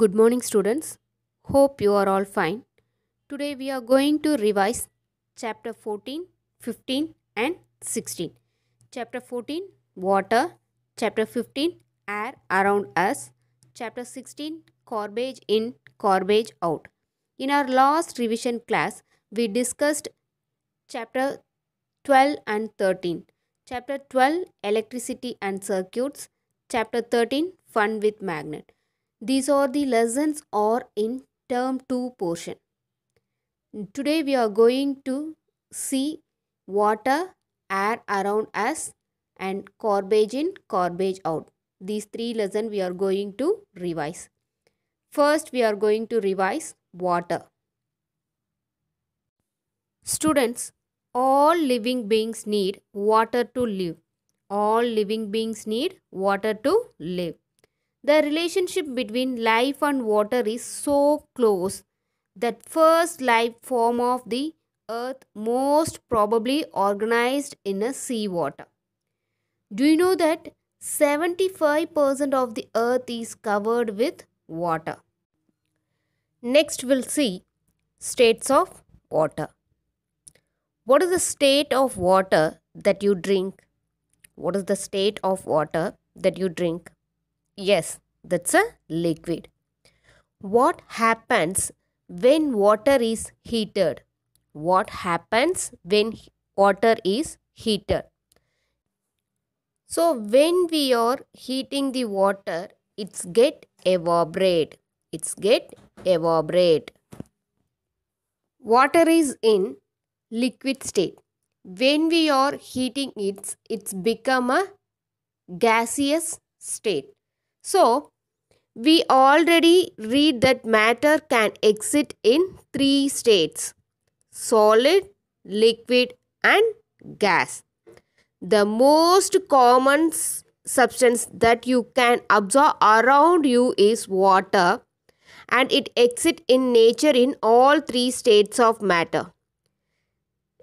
Good morning students. Hope you are all fine. Today we are going to revise chapter 14, 15 and 16. Chapter 14 water, chapter 15 air around us, chapter 16 garbage in, garbage out. In our last revision class we discussed chapter 12 and 13. Chapter 12 electricity and circuits, chapter 13 fun with magnet. These are the lessons or in term 2 portion. Today we are going to see water, air around us and garbage in, garbage out. These three lessons we are going to revise. First we are going to revise water. Students, all living beings need water to live. All living beings need water to live. The relationship between life and water is so close that first life form of the earth most probably organized in a seawater. Do you know that 75% of the earth is covered with water? Next, we'll see states of water. What is the state of water that you drink? What is the state of water that you drink? Yes, that's a liquid. What happens when water is heated? What happens when water is heated? So when we are heating the water, it's get evaporate. It's get evaporate. Water is in liquid state. When we are heating it, it's become a gaseous state. So, we already read that matter can exist in three states solid, liquid, and gas. The most common substance that you can observe around you is water and it exists in nature in all three states of matter.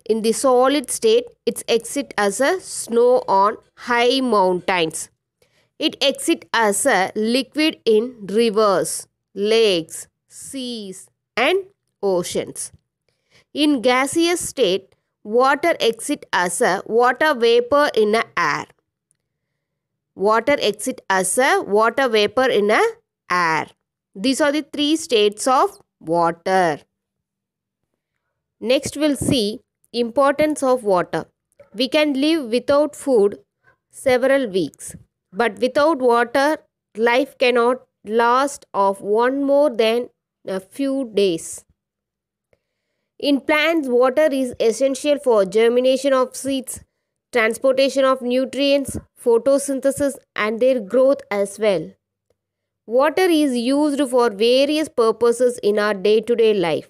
In the solid state, it exists as a snow on high mountains. It exits as a liquid in rivers, lakes, seas and oceans. In gaseous state, water exits as a water vapor in the air. Water exits as a water vapor in the air. These are the three states of water. Next we'll see importance of water. We can live without food several weeks. But without water, life cannot last of one more than a few days. In plants, water is essential for germination of seeds, transportation of nutrients, photosynthesis, and their growth as well. Water is used for various purposes in our day to day life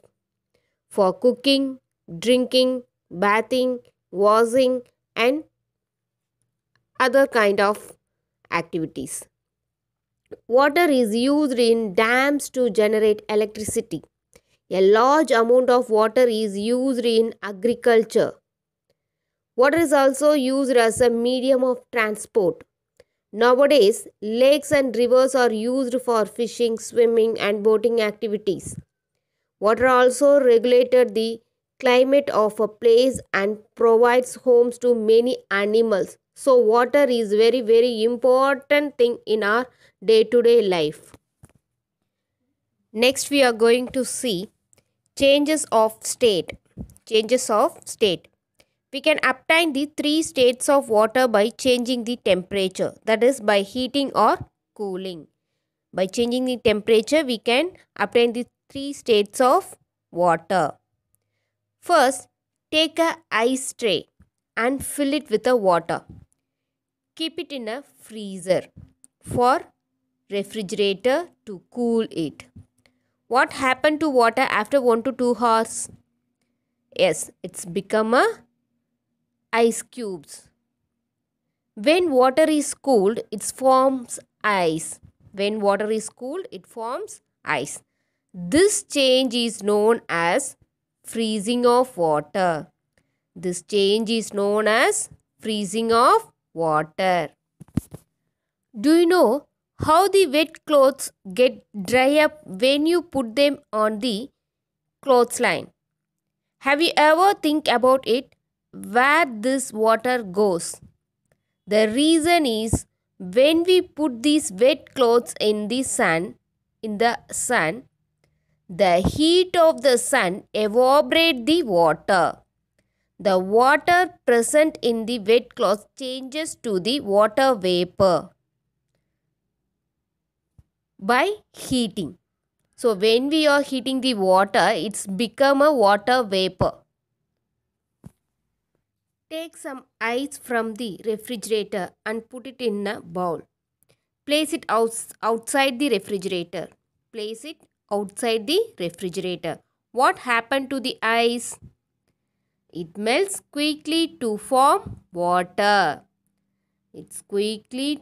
for cooking, drinking, bathing, washing, and other kind of activities. Water is used in dams to generate electricity. A large amount of water is used in agriculture. Water is also used as a medium of transport. Nowadays, lakes and rivers are used for fishing, swimming, and boating activities. Water also regulated the climate of a place and provides homes to many animals so water is very very important thing in our day to day life. Next we are going to see changes of state. Changes of state. We can obtain the three states of water by changing the temperature that is by heating or cooling. By changing the temperature we can obtain the three states of water. First take a ice tray and fill it with the water keep it in a freezer for refrigerator to cool it. What happened to water after 1 to 2 hours? Yes, it's become a ice cubes. When water is cooled, it forms ice. When water is cooled, it forms ice. This change is known as freezing of water. This change is known as freezing of water. Do you know how the wet clothes get dry up when you put them on the clothesline? Have you ever think about it where this water goes? The reason is when we put these wet clothes in the sun in the sun the heat of the sun evaporate the water the water present in the wet cloth changes to the water vapor by heating. So when we are heating the water, it's become a water vapor. Take some ice from the refrigerator and put it in a bowl. Place it out, outside the refrigerator. Place it outside the refrigerator. What happened to the ice? It melts quickly to form water. It quickly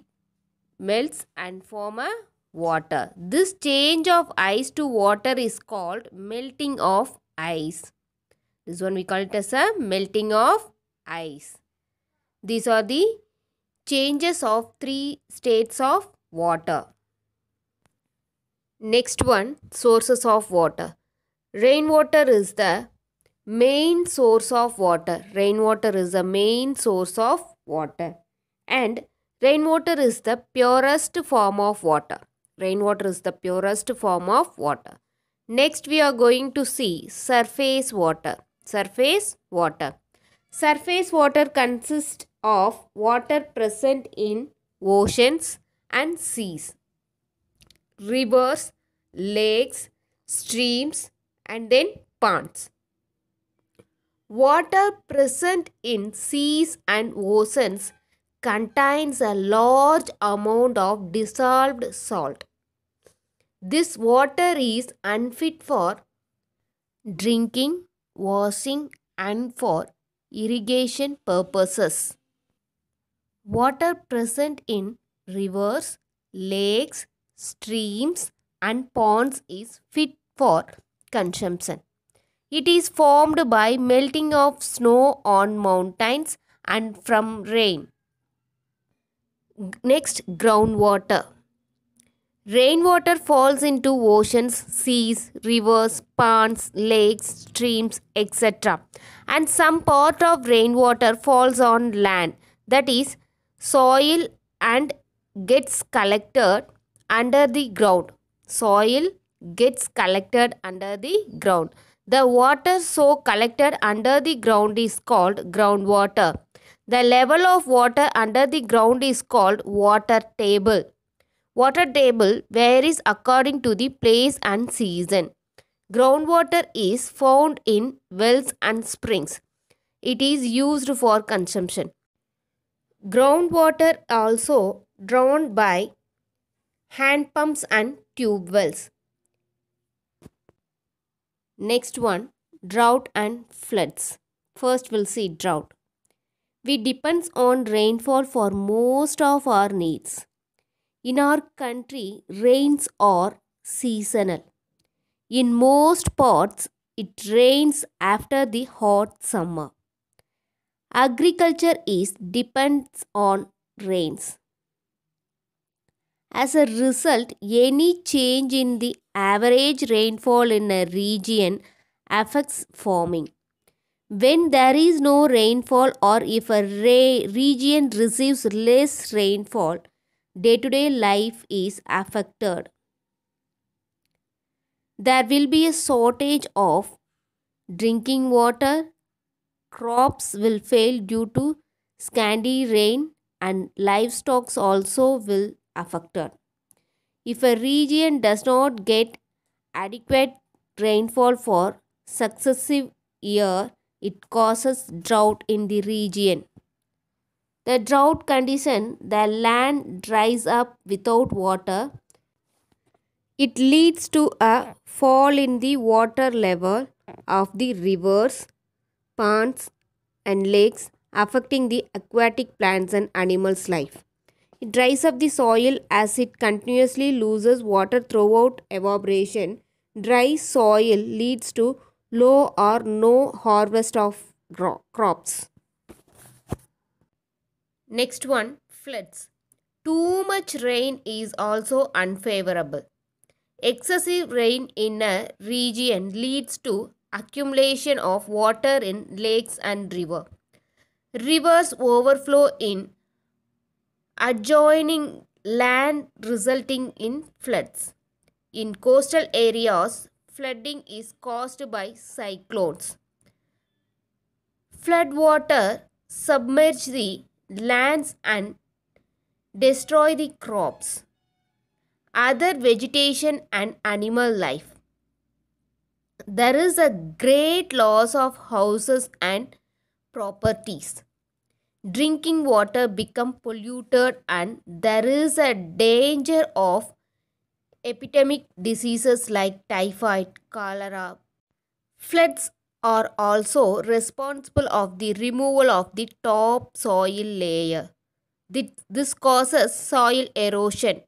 melts and form a water. This change of ice to water is called melting of ice. This one we call it as a melting of ice. These are the changes of three states of water. Next one, sources of water. Rainwater is the main source of water. Rainwater is the main source of water. And rainwater is the purest form of water. Rainwater is the purest form of water. Next we are going to see surface water. Surface water. Surface water consists of water present in oceans and seas, rivers, lakes, streams and then ponds. Water present in seas and oceans contains a large amount of dissolved salt. This water is unfit for drinking, washing, and for irrigation purposes. Water present in rivers, lakes, streams, and ponds is fit for consumption. It is formed by melting of snow on mountains and from rain. Next, groundwater. Rainwater falls into oceans, seas, rivers, ponds, lakes, streams, etc. And some part of rainwater falls on land, that is, soil, and gets collected under the ground. Soil gets collected under the ground. The water so collected under the ground is called groundwater. The level of water under the ground is called water table. Water table varies according to the place and season. Groundwater is found in wells and springs. It is used for consumption. Groundwater also drawn by hand pumps and tube wells. Next one, drought and floods. First we'll see drought. We depends on rainfall for most of our needs. In our country, rains are seasonal. In most parts, it rains after the hot summer. Agriculture is depends on rains. As a result, any change in the average rainfall in a region affects farming. When there is no rainfall or if a region receives less rainfall, day to day life is affected. There will be a shortage of drinking water, crops will fail due to scanty rain, and livestock also will affected. If a region does not get adequate rainfall for successive year, it causes drought in the region. The drought condition, the land dries up without water. It leads to a fall in the water level of the rivers, ponds and lakes affecting the aquatic plants and animals' life. It dries up the soil as it continuously loses water throughout evaporation. Dry soil leads to low or no harvest of crops. Next one, floods. Too much rain is also unfavorable. Excessive rain in a region leads to accumulation of water in lakes and river. Rivers overflow in adjoining land resulting in floods. In coastal areas, flooding is caused by cyclones. Flood water submerge the lands and destroy the crops, other vegetation and animal life. There is a great loss of houses and properties drinking water become polluted and there is a danger of epidemic diseases like typhoid cholera floods are also responsible of the removal of the top soil layer this causes soil erosion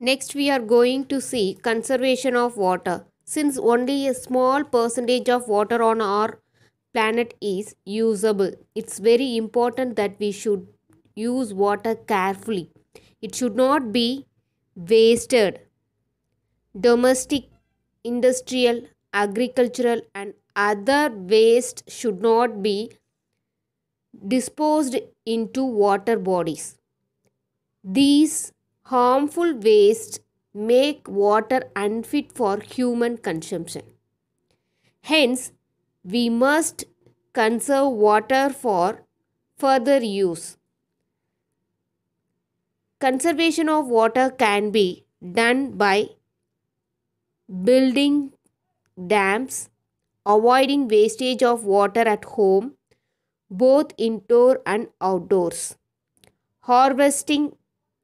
next we are going to see conservation of water since only a small percentage of water on our planet is usable. It's very important that we should use water carefully. It should not be wasted. Domestic, industrial, agricultural and other waste should not be disposed into water bodies. These harmful waste make water unfit for human consumption. Hence, we must conserve water for further use. Conservation of water can be done by building dams, avoiding wastage of water at home, both indoor and outdoors, harvesting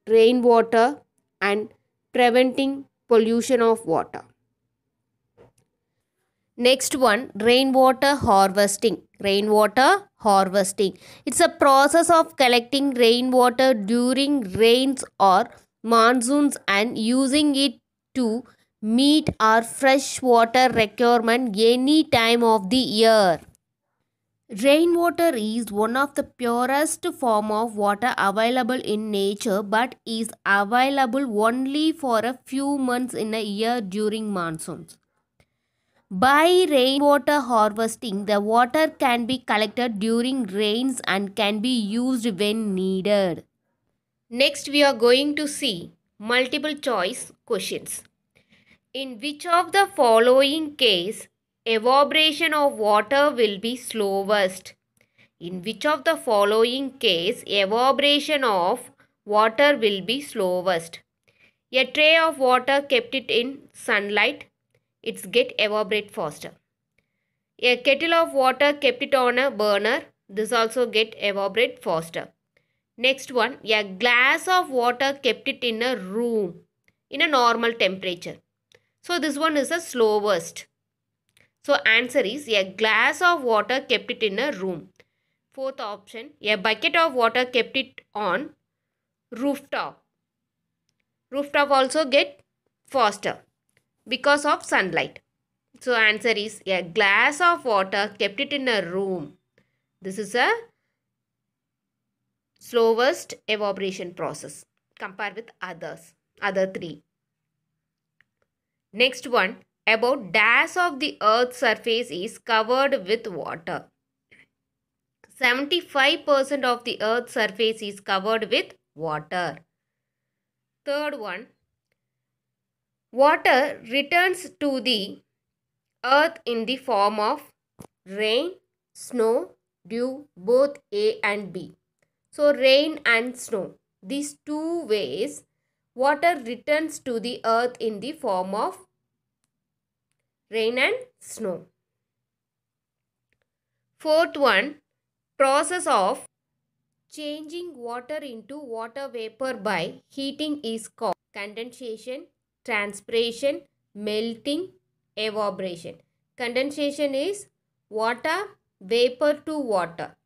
rainwater and preventing pollution of water. Next one, rainwater harvesting. Rainwater harvesting. It's a process of collecting rainwater during rains or monsoons and using it to meet our fresh water requirement any time of the year. Rainwater is one of the purest form of water available in nature but is available only for a few months in a year during monsoons. By rainwater harvesting, the water can be collected during rains and can be used when needed. Next, we are going to see multiple choice questions. In which of the following case, evaporation of water will be slowest? In which of the following case, evaporation of water will be slowest? A tray of water kept it in sunlight it's get evaporate faster. A kettle of water kept it on a burner. This also get evaporate faster. Next one, a glass of water kept it in a room in a normal temperature. So this one is the slowest. So answer is a glass of water kept it in a room. Fourth option, a bucket of water kept it on rooftop. Rooftop also get faster because of sunlight. So answer is a glass of water kept it in a room. This is a slowest evaporation process compare with others, other three. Next one about dash of the earth's surface is covered with water. 75% of the earth's surface is covered with water. Third one, Water returns to the earth in the form of rain, snow, dew, both A and B. So, rain and snow. These two ways, water returns to the earth in the form of rain and snow. Fourth one, process of changing water into water vapor by heating is called condensation transpiration, melting, evaporation. Condensation is water, vapor to water.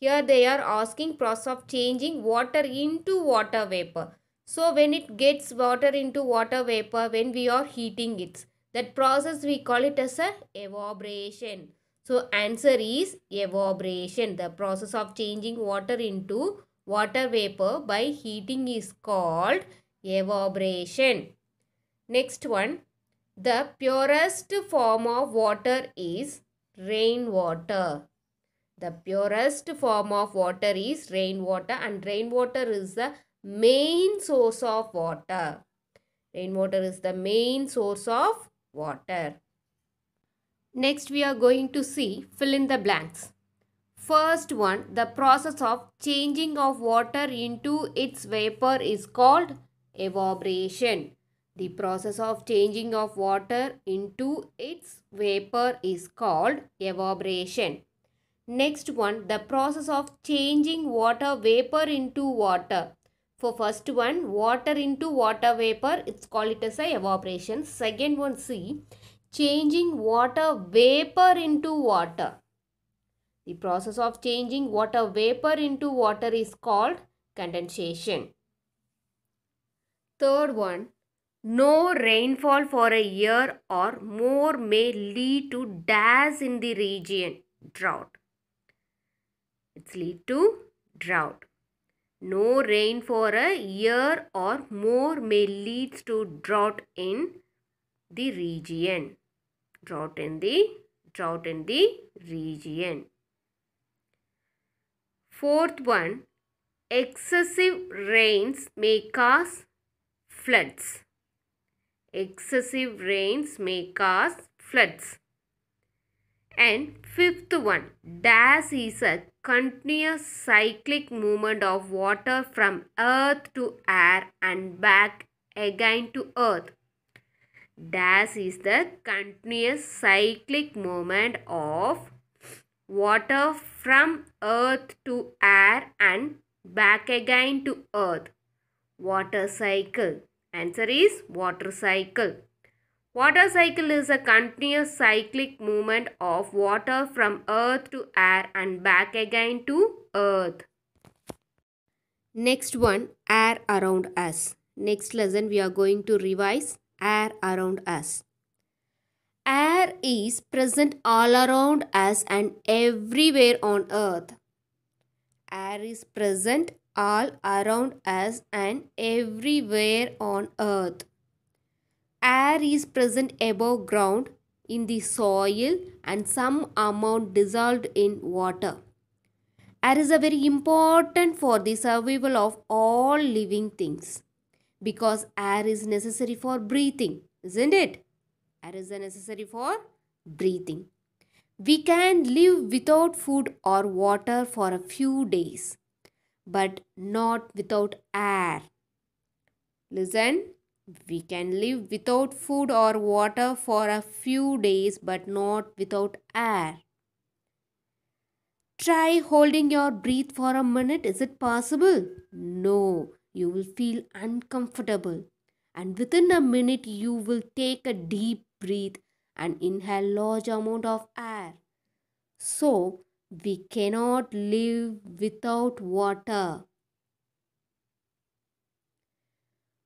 Here they are asking process of changing water into water vapor. So when it gets water into water vapor, when we are heating it, that process we call it as a evaporation. So answer is evaporation. The process of changing water into water vapor by heating is called evaporation. Next one, the purest form of water is rainwater. The purest form of water is rainwater and rainwater is the main source of water. Rainwater is the main source of water. Next we are going to see fill in the blanks. First one, the process of changing of water into its vapor is called evaporation. The process of changing of water into its vapor is called evaporation. Next one, the process of changing water vapor into water. For first one, water into water vapor, it's called it as a evaporation. Second one, C, changing water vapor into water. The process of changing water vapor into water is called condensation. Third one, no rainfall for a year or more may lead to dash in the region, drought. It's lead to drought. No rain for a year or more may lead to drought in the region. Drought in the drought in the region. Fourth one, excessive rains may cause floods excessive rains may cause floods. And fifth one, dash is a continuous cyclic movement of water from earth to air and back again to earth. Dash is the continuous cyclic movement of water from earth to air and back again to earth. Water cycle. Answer is water cycle. Water cycle is a continuous cyclic movement of water from earth to air and back again to earth. Next one, air around us. Next lesson we are going to revise air around us. Air is present all around us and everywhere on earth. Air is present all around us and everywhere on earth. Air is present above ground, in the soil, and some amount dissolved in water. Air is a very important for the survival of all living things because air is necessary for breathing, isn't it? Air is necessary for breathing. We can live without food or water for a few days but not without air. Listen, we can live without food or water for a few days, but not without air. Try holding your breath for a minute. Is it possible? No, you will feel uncomfortable. And within a minute, you will take a deep breath and inhale large amount of air. So, we cannot live without water.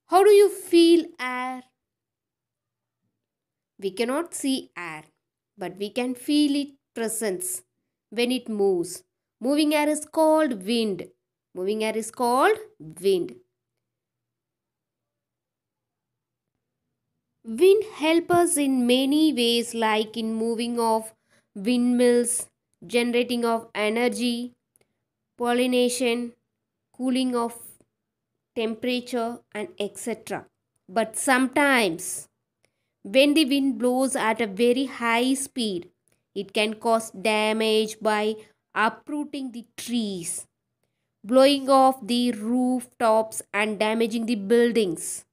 How do you feel air? We cannot see air, but we can feel its presence when it moves. Moving air is called wind. Moving air is called wind. Wind helps us in many ways like in moving of windmills, generating of energy, pollination, cooling of temperature and etc. But sometimes when the wind blows at a very high speed, it can cause damage by uprooting the trees, blowing off the rooftops and damaging the buildings.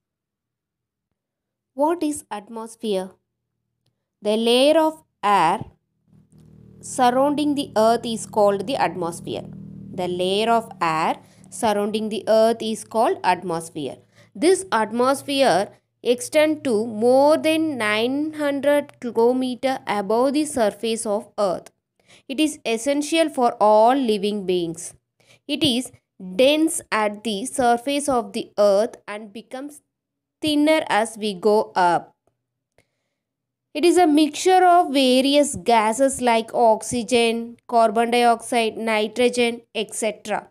What is atmosphere? The layer of air surrounding the earth is called the atmosphere. The layer of air surrounding the earth is called atmosphere. This atmosphere extends to more than 900 km above the surface of earth. It is essential for all living beings. It is dense at the surface of the earth and becomes thinner as we go up. It is a mixture of various gases like oxygen, carbon dioxide, nitrogen, etc.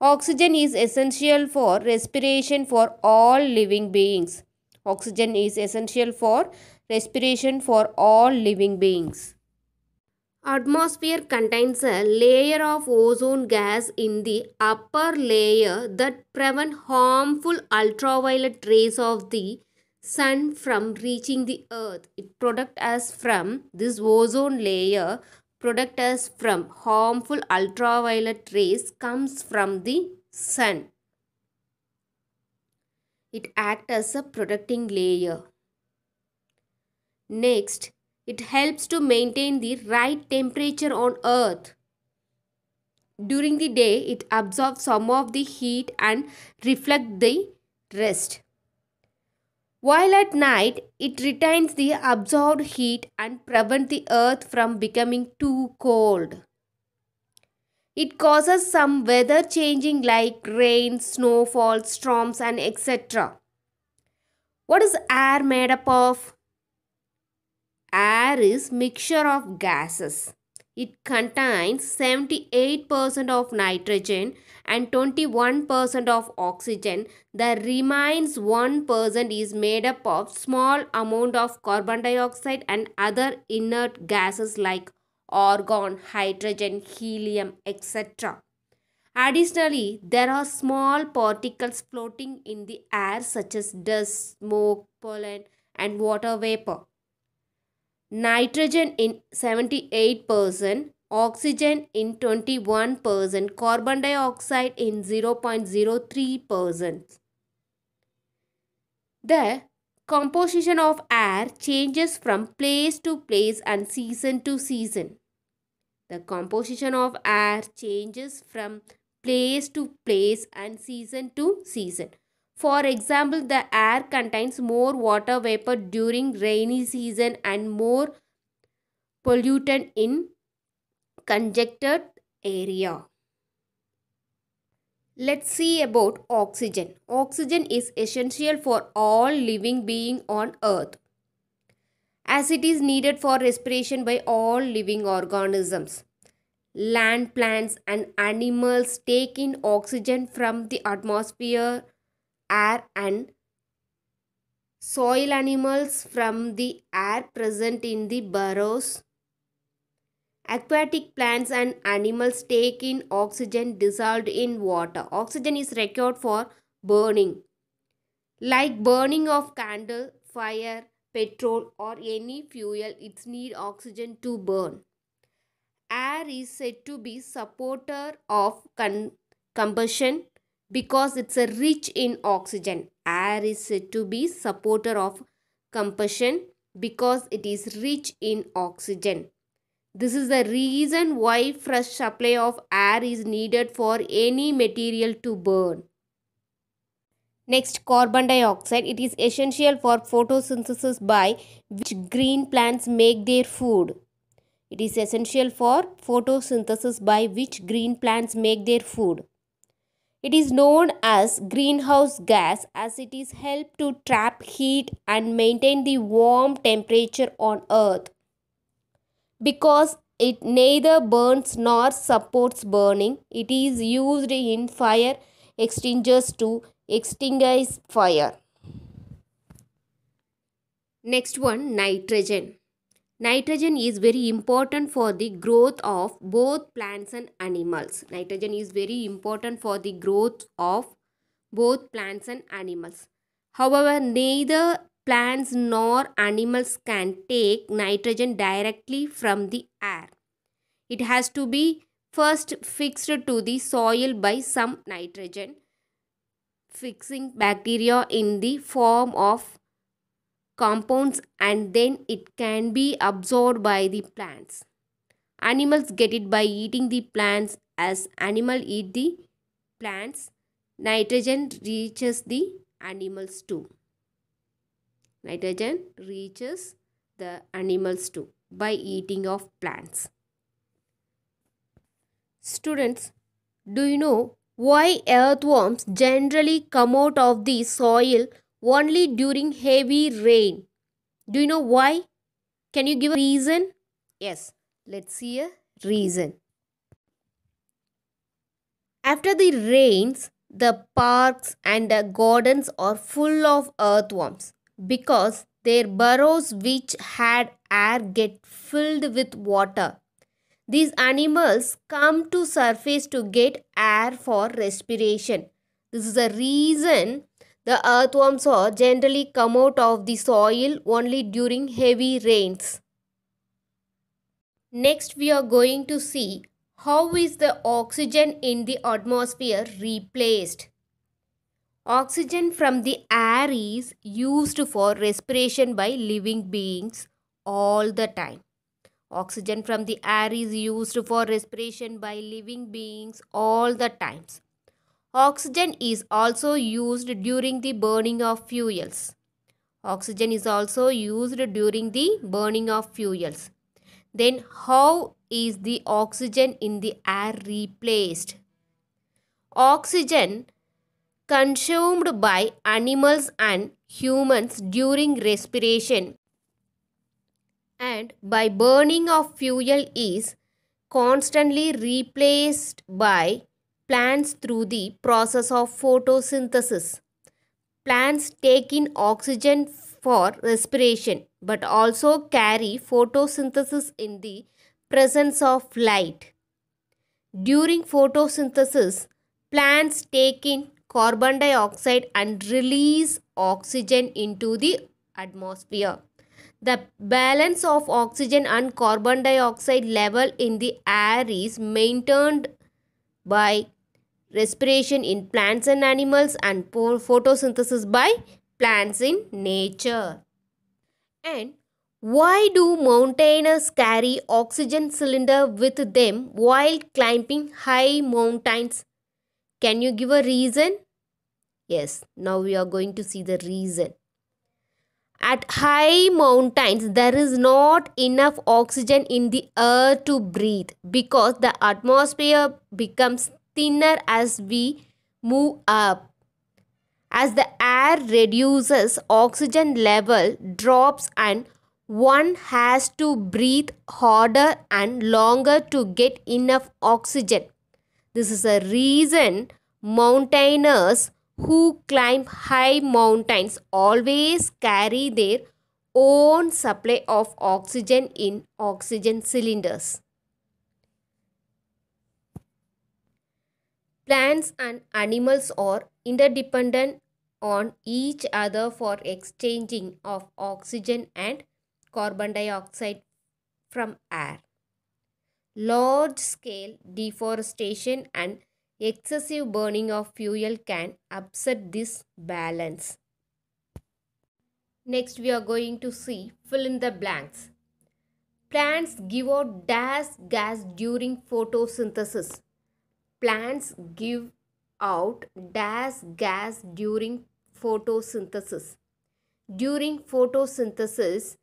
Oxygen is essential for respiration for all living beings. Oxygen is essential for respiration for all living beings. Atmosphere contains a layer of ozone gas in the upper layer that prevent harmful ultraviolet rays of the sun from reaching the earth. It product us from this ozone layer protect us from harmful ultraviolet rays comes from the sun. It act as a protecting layer. Next, it helps to maintain the right temperature on earth. During the day, it absorbs some of the heat and reflect the rest while at night it retains the absorbed heat and prevents the earth from becoming too cold. It causes some weather changing like rain, snowfall, storms and etc. What is air made up of? Air is mixture of gases. It contains 78% of nitrogen and 21% of oxygen. The remains 1% is made up of small amount of carbon dioxide and other inert gases like argon, hydrogen, helium, etc. Additionally, there are small particles floating in the air such as dust, smoke, pollen and water vapor nitrogen in 78%, oxygen in 21%, carbon dioxide in 0.03%. The composition of air changes from place to place and season to season. The composition of air changes from place to place and season to season. For example, the air contains more water vapor during rainy season and more pollutant in congested area. Let's see about oxygen. Oxygen is essential for all living being on earth as it is needed for respiration by all living organisms. Land plants and animals take in oxygen from the atmosphere air and soil animals from the air present in the burrows. Aquatic plants and animals take in oxygen dissolved in water. Oxygen is required for burning, like burning of candle, fire, petrol or any fuel, it needs oxygen to burn. Air is said to be supporter of combustion because it's a rich in oxygen. Air is said to be supporter of combustion because it is rich in oxygen. This is the reason why fresh supply of air is needed for any material to burn. Next, carbon dioxide. It is essential for photosynthesis by which green plants make their food. It is essential for photosynthesis by which green plants make their food. It is known as greenhouse gas as it is helped to trap heat and maintain the warm temperature on earth. Because it neither burns nor supports burning, it is used in fire extinguishers to extinguish fire. Next one nitrogen. Nitrogen is very important for the growth of both plants and animals. Nitrogen is very important for the growth of both plants and animals. However, neither plants nor animals can take nitrogen directly from the air. It has to be first fixed to the soil by some nitrogen fixing bacteria in the form of compounds and then it can be absorbed by the plants. Animals get it by eating the plants as animal eat the plants. Nitrogen reaches the animals too. Nitrogen reaches the animals too by eating of plants. Students, do you know why earthworms generally come out of the soil only during heavy rain. Do you know why? Can you give a reason? Yes, let's see a reason. After the rains, the parks and the gardens are full of earthworms because their burrows which had air get filled with water. These animals come to surface to get air for respiration. This is the reason the earthworms generally come out of the soil only during heavy rains. Next we are going to see how is the oxygen in the atmosphere replaced. Oxygen from the air is used for respiration by living beings all the time. Oxygen from the air is used for respiration by living beings all the times. Oxygen is also used during the burning of fuels. Oxygen is also used during the burning of fuels. Then how is the oxygen in the air replaced? Oxygen consumed by animals and humans during respiration and by burning of fuel is constantly replaced by plants through the process of photosynthesis. Plants take in oxygen for respiration but also carry photosynthesis in the presence of light. During photosynthesis, plants take in carbon dioxide and release oxygen into the atmosphere. The balance of oxygen and carbon dioxide level in the air is maintained by respiration in plants and animals and photosynthesis by plants in nature. And why do mountaineers carry oxygen cylinder with them while climbing high mountains? Can you give a reason? Yes, now we are going to see the reason. At high mountains, there is not enough oxygen in the air to breathe because the atmosphere becomes thinner as we move up. As the air reduces, oxygen level drops and one has to breathe harder and longer to get enough oxygen. This is a reason mountaineers who climb high mountains always carry their own supply of oxygen in oxygen cylinders. Plants and animals are interdependent on each other for exchanging of oxygen and carbon dioxide from air. Large scale deforestation and excessive burning of fuel can upset this balance. Next, we are going to see fill in the blanks. Plants give out dash gas during photosynthesis plants give out dash gas during photosynthesis. During photosynthesis,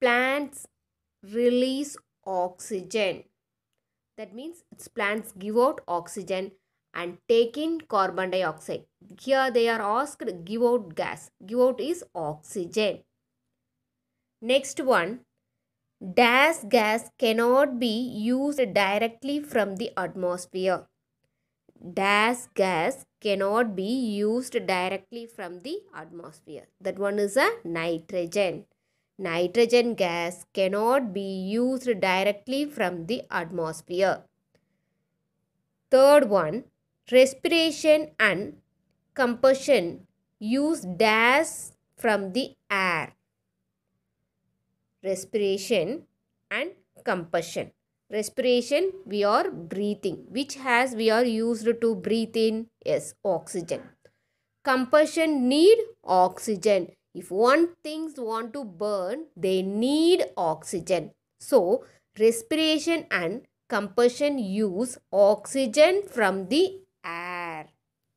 plants release oxygen. That means its plants give out oxygen and take in carbon dioxide. Here they are asked give out gas. Give out is oxygen. Next one, dash gas cannot be used directly from the atmosphere dash gas cannot be used directly from the atmosphere. That one is a nitrogen. Nitrogen gas cannot be used directly from the atmosphere. Third one, respiration and compression use dash from the air. Respiration and compression respiration we are breathing which has we are used to breathe in is oxygen compulsion need oxygen if one things want to burn they need oxygen so respiration and compulsion use oxygen from the air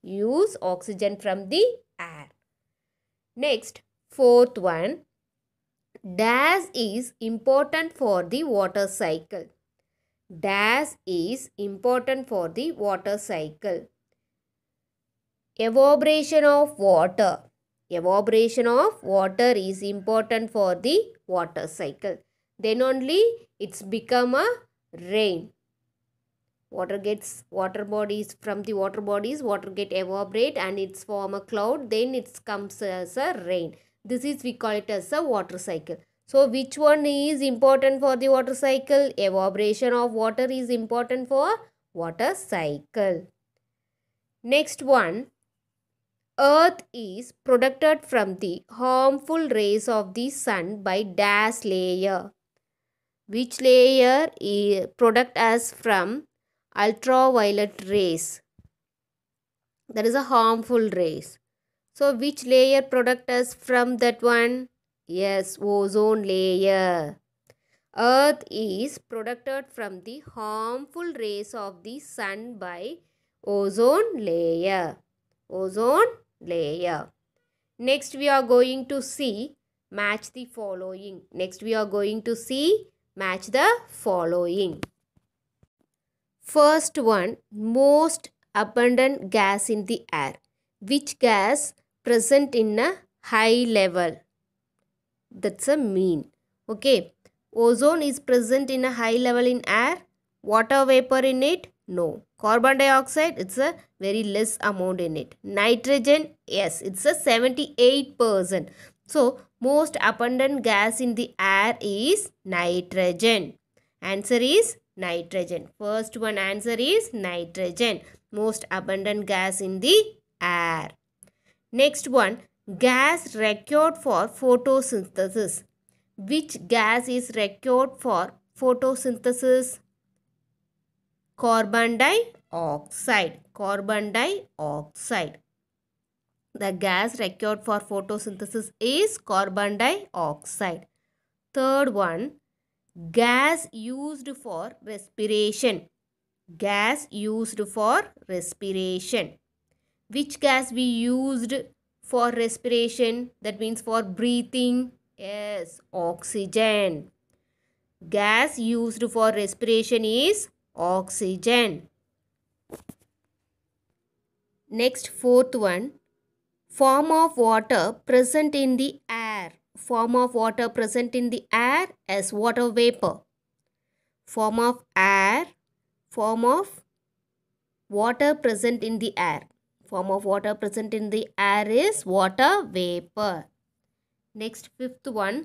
use oxygen from the air next fourth one dash is important for the water cycle dash is important for the water cycle. Evaporation of water. Evaporation of water is important for the water cycle. Then only it's become a rain. Water gets water bodies from the water bodies. Water get evaporate and it's form a cloud. Then it comes as a rain. This is we call it as a water cycle. So which one is important for the water cycle? Evaporation of water is important for water cycle. Next one. Earth is protected from the harmful rays of the sun by dash layer. Which layer is protect us from ultraviolet rays? That is a harmful rays. So which layer protect us from that one? Yes, ozone layer. Earth is protected from the harmful rays of the sun by ozone layer. Ozone layer. Next we are going to see match the following. Next we are going to see match the following. First one, most abundant gas in the air. Which gas present in a high level? that's a mean okay ozone is present in a high level in air water vapor in it no carbon dioxide it's a very less amount in it nitrogen yes it's a 78 percent so most abundant gas in the air is nitrogen answer is nitrogen first one answer is nitrogen most abundant gas in the air next one Gas required for photosynthesis. Which gas is required for photosynthesis? Carbon dioxide. Carbon dioxide. The gas required for photosynthesis is carbon dioxide. Third one, gas used for respiration. Gas used for respiration. Which gas we used for respiration that means for breathing yes oxygen gas used for respiration is oxygen next fourth one form of water present in the air form of water present in the air as water vapor form of air form of water present in the air form of water present in the air is water vapor. Next fifth one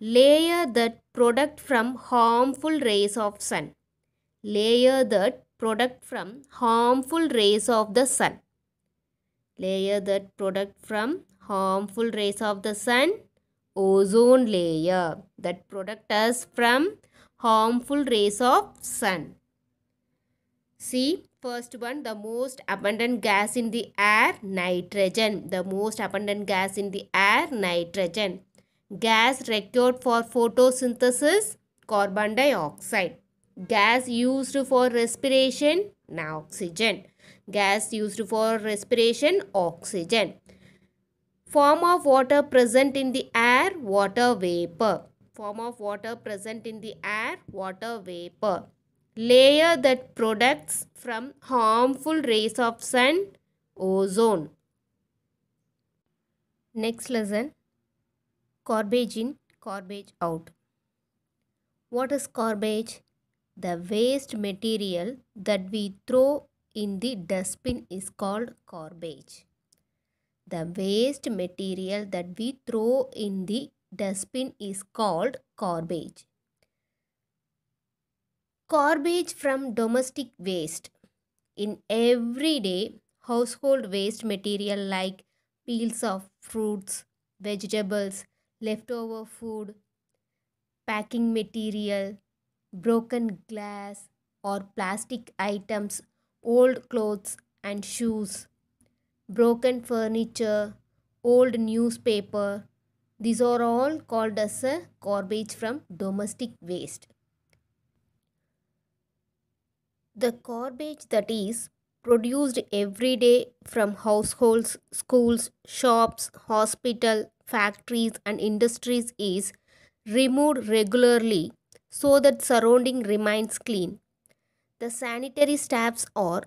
layer that product from harmful rays of sun. Layer that product from harmful rays of the sun. Layer that product from harmful rays of the sun. Ozone layer that product us from harmful rays of sun. See First one, the most abundant gas in the air, nitrogen. The most abundant gas in the air, nitrogen. Gas required for photosynthesis, carbon dioxide. Gas used for respiration, now oxygen. Gas used for respiration, oxygen. Form of water present in the air, water vapor. Form of water present in the air, water vapor layer that protects from harmful rays of sun, ozone. Next lesson Garbage in, garbage out. What is garbage? The waste material that we throw in the dustbin is called garbage. The waste material that we throw in the dustbin is called garbage. Garbage from domestic waste. In everyday household waste material like peels of fruits, vegetables, leftover food, packing material, broken glass or plastic items, old clothes and shoes, broken furniture, old newspaper. These are all called as a garbage from domestic waste. The garbage that is produced every day from households, schools, shops, hospital, factories and industries is removed regularly so that surrounding remains clean. The sanitary staffs are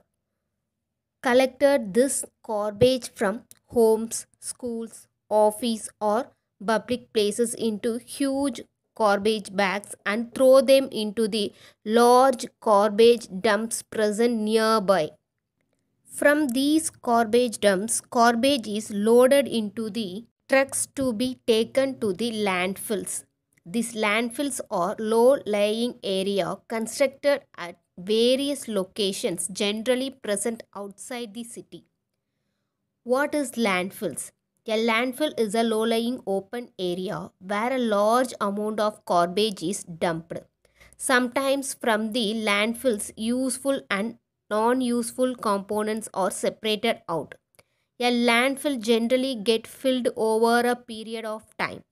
collected this garbage from homes, schools, office or public places into huge garbage bags and throw them into the large garbage dumps present nearby. From these garbage dumps, garbage is loaded into the trucks to be taken to the landfills. These landfills are low-lying area constructed at various locations generally present outside the city. What is landfills? A landfill is a low-lying open area where a large amount of garbage is dumped. Sometimes from the landfills, useful and non-useful components are separated out. A landfill generally get filled over a period of time.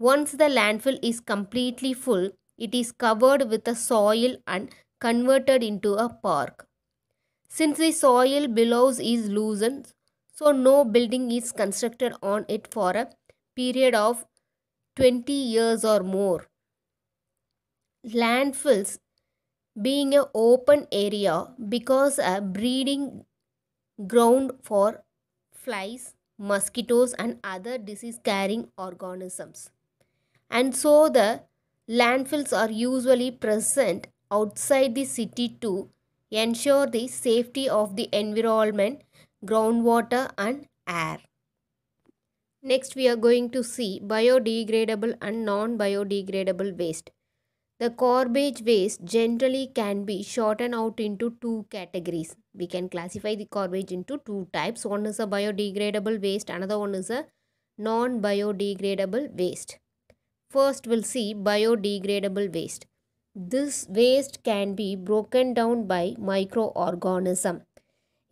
Once the landfill is completely full, it is covered with a soil and converted into a park. Since the soil below is loosened, so no building is constructed on it for a period of 20 years or more. Landfills being an open area because a breeding ground for flies, mosquitoes and other disease carrying organisms. And so the landfills are usually present outside the city to ensure the safety of the environment groundwater and air. Next we are going to see biodegradable and non-biodegradable waste. The garbage waste generally can be shortened out into two categories. We can classify the garbage into two types. One is a biodegradable waste, another one is a non-biodegradable waste. First we'll see biodegradable waste. This waste can be broken down by microorganism.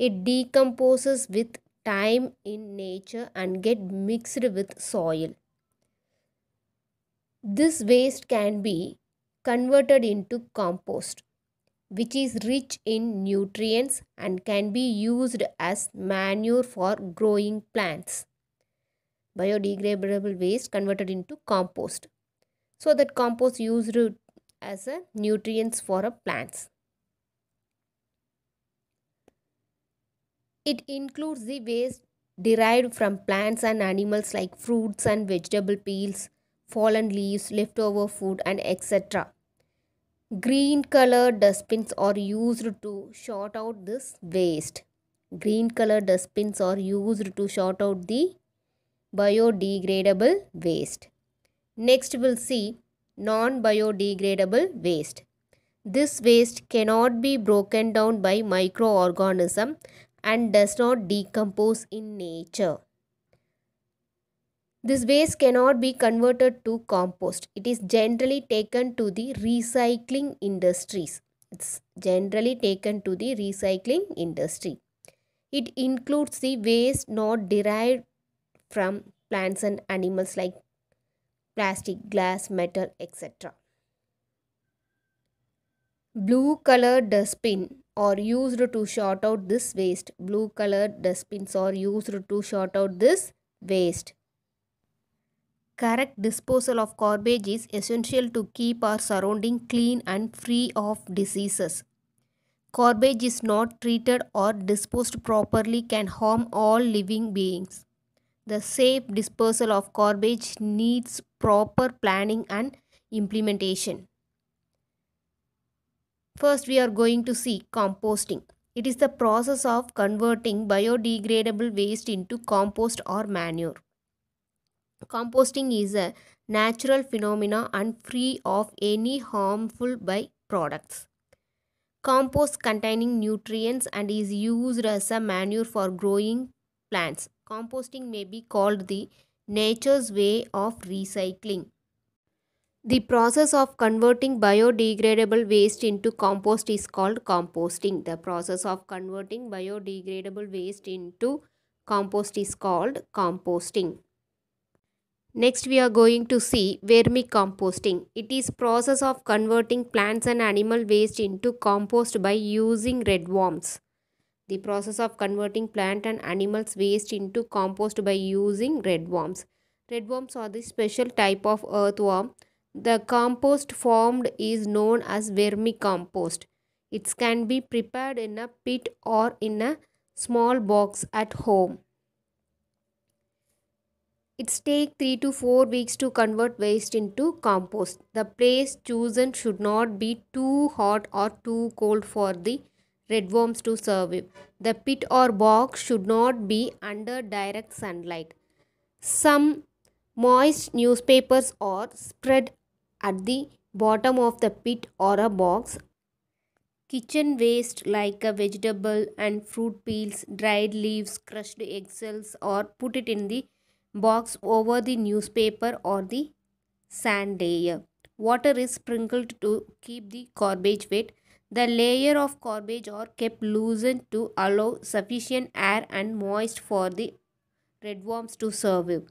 It decomposes with time in nature and get mixed with soil. This waste can be converted into compost which is rich in nutrients and can be used as manure for growing plants. Biodegradable waste converted into compost. So that compost used as a nutrients for a plants. It includes the waste derived from plants and animals like fruits and vegetable peels, fallen leaves, leftover food, and etc. Green colored dustbins are used to sort out this waste. Green colored dustbins are used to sort out the biodegradable waste. Next, we'll see non biodegradable waste. This waste cannot be broken down by microorganism and does not decompose in nature. This waste cannot be converted to compost. It is generally taken to the recycling industries. It's generally taken to the recycling industry. It includes the waste not derived from plants and animals like plastic, glass, metal, etc. Blue color dustbin are used to sort out this waste. Blue colored dustbins are used to sort out this waste. Correct disposal of garbage is essential to keep our surrounding clean and free of diseases. Garbage is not treated or disposed properly can harm all living beings. The safe disposal of garbage needs proper planning and implementation. First, we are going to see composting. It is the process of converting biodegradable waste into compost or manure. Composting is a natural phenomena and free of any harmful byproducts. Compost containing nutrients and is used as a manure for growing plants. Composting may be called the nature's way of recycling. The process of converting biodegradable waste into compost is called composting. The process of converting biodegradable waste into compost is called composting. Next we are going to see vermicomposting. It is process of converting plants and animal waste into compost by using red worms. The process of converting plant and animals waste into compost by using red worms. Red worms are the special type of earthworm the compost formed is known as vermicompost. It can be prepared in a pit or in a small box at home. It takes 3 to 4 weeks to convert waste into compost. The place chosen should not be too hot or too cold for the redworms to survive. The pit or box should not be under direct sunlight. Some moist newspapers are spread at the bottom of the pit or a box. Kitchen waste like a vegetable and fruit peels, dried leaves, crushed eggshells or put it in the box over the newspaper or the sand layer. Water is sprinkled to keep the garbage wet. The layer of garbage are kept loosened to allow sufficient air and moist for the redworms to survive.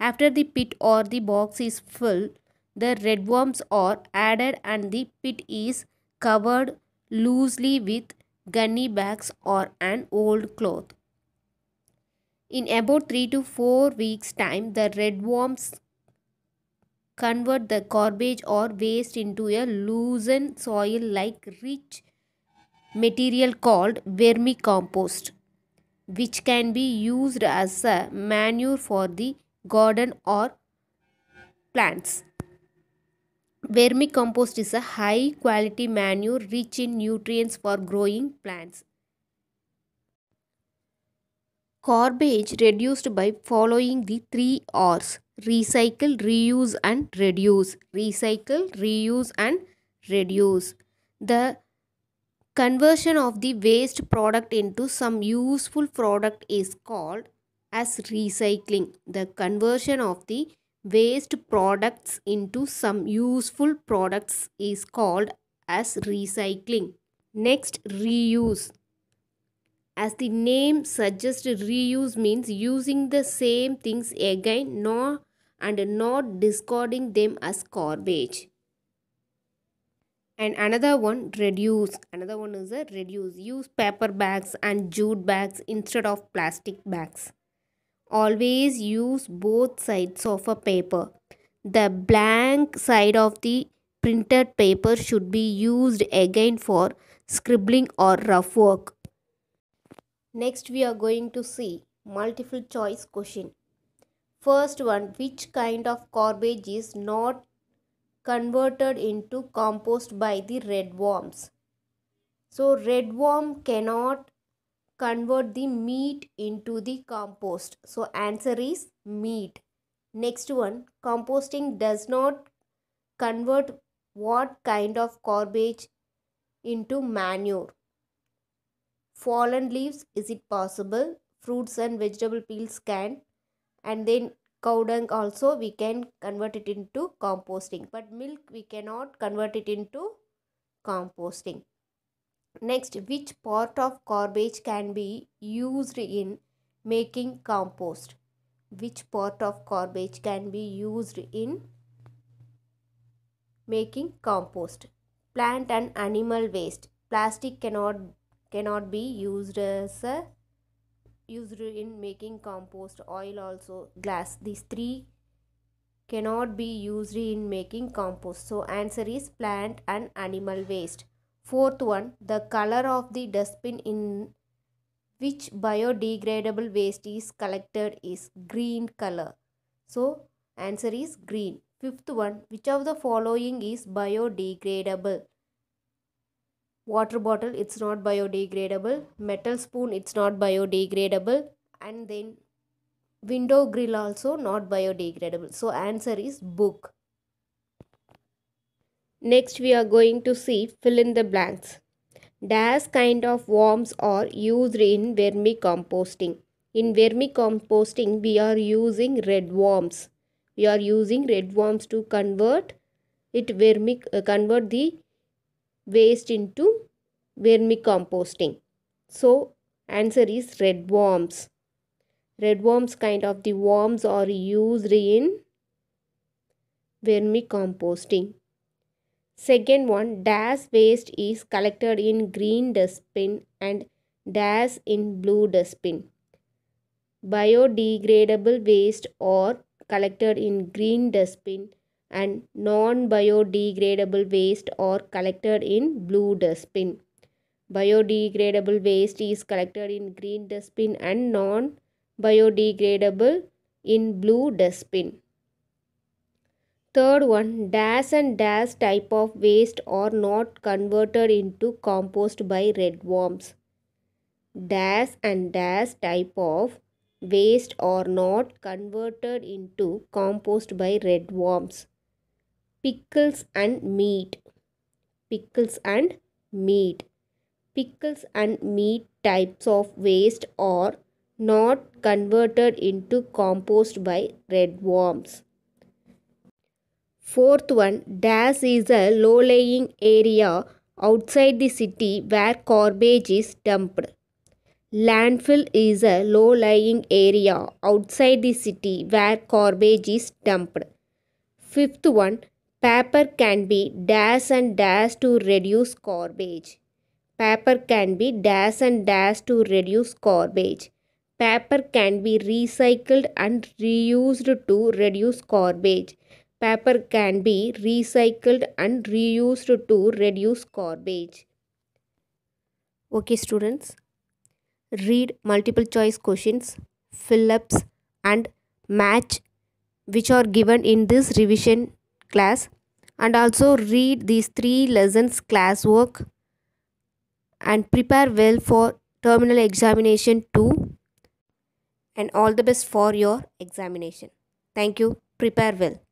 After the pit or the box is filled, the redworms are added and the pit is covered loosely with gunny bags or an old cloth. In about 3 to 4 weeks time, the redworms convert the garbage or waste into a loosened soil like rich material called vermicompost which can be used as a manure for the garden or plants. Vermicompost is a high quality manure rich in nutrients for growing plants. Corbage reduced by following the three R's recycle, reuse, and reduce. Recycle, reuse, and reduce. The conversion of the waste product into some useful product is called as recycling. The conversion of the waste products into some useful products is called as recycling. Next, reuse. As the name suggests, reuse means using the same things again nor, and not discarding them as garbage. And another one, reduce. Another one is a reduce. Use paper bags and jute bags instead of plastic bags always use both sides of a paper. The blank side of the printed paper should be used again for scribbling or rough work. Next we are going to see multiple choice question. First one which kind of garbage is not converted into compost by the red worms? So red worm cannot convert the meat into the compost so answer is meat next one composting does not convert what kind of garbage into manure fallen leaves is it possible fruits and vegetable peels can and then cow dung also we can convert it into composting but milk we cannot convert it into composting Next, which part of garbage can be used in making compost? Which part of garbage can be used in making compost? Plant and animal waste. Plastic cannot cannot be used as a, used in making compost. Oil also glass. These three cannot be used in making compost. So answer is plant and animal waste. Fourth one, the color of the dustbin in which biodegradable waste is collected is green color. So, answer is green. Fifth one, which of the following is biodegradable? Water bottle, it's not biodegradable. Metal spoon, it's not biodegradable. And then window grill also not biodegradable. So, answer is book. Next we are going to see fill in the blanks. Dash kind of worms are used in vermicomposting. In vermicomposting we are using red worms. We are using red worms to convert it vermic uh, convert the waste into vermicomposting. So answer is red worms. Red worms kind of the worms are used in vermicomposting. Second one, dust waste is collected in green dustbin and dust in blue dustbin. Biodegradable waste or collected in green dustbin and non-biodegradable waste or collected in blue dustbin. Biodegradable waste is collected in green dustbin and non-biodegradable in blue dustbin. Third one, dash and dash type of waste are not converted into compost by red worms. Dash and dash type of waste are not converted into compost by red worms. Pickles and meat. Pickles and meat. Pickles and meat types of waste are not converted into compost by red worms. Fourth one, DAS is a low-lying area outside the city where garbage is dumped. Landfill is a low-lying area outside the city where garbage is dumped. Fifth one, paper can be DAS and DAS to reduce garbage. Paper can be DAS and DAS to reduce garbage. Paper can be recycled and reused to reduce garbage Paper can be recycled and reused to reduce garbage. Okay students, read multiple choice questions, fill ups and match which are given in this revision class and also read these three lessons classwork and prepare well for terminal examination 2 and all the best for your examination. Thank you. Prepare well.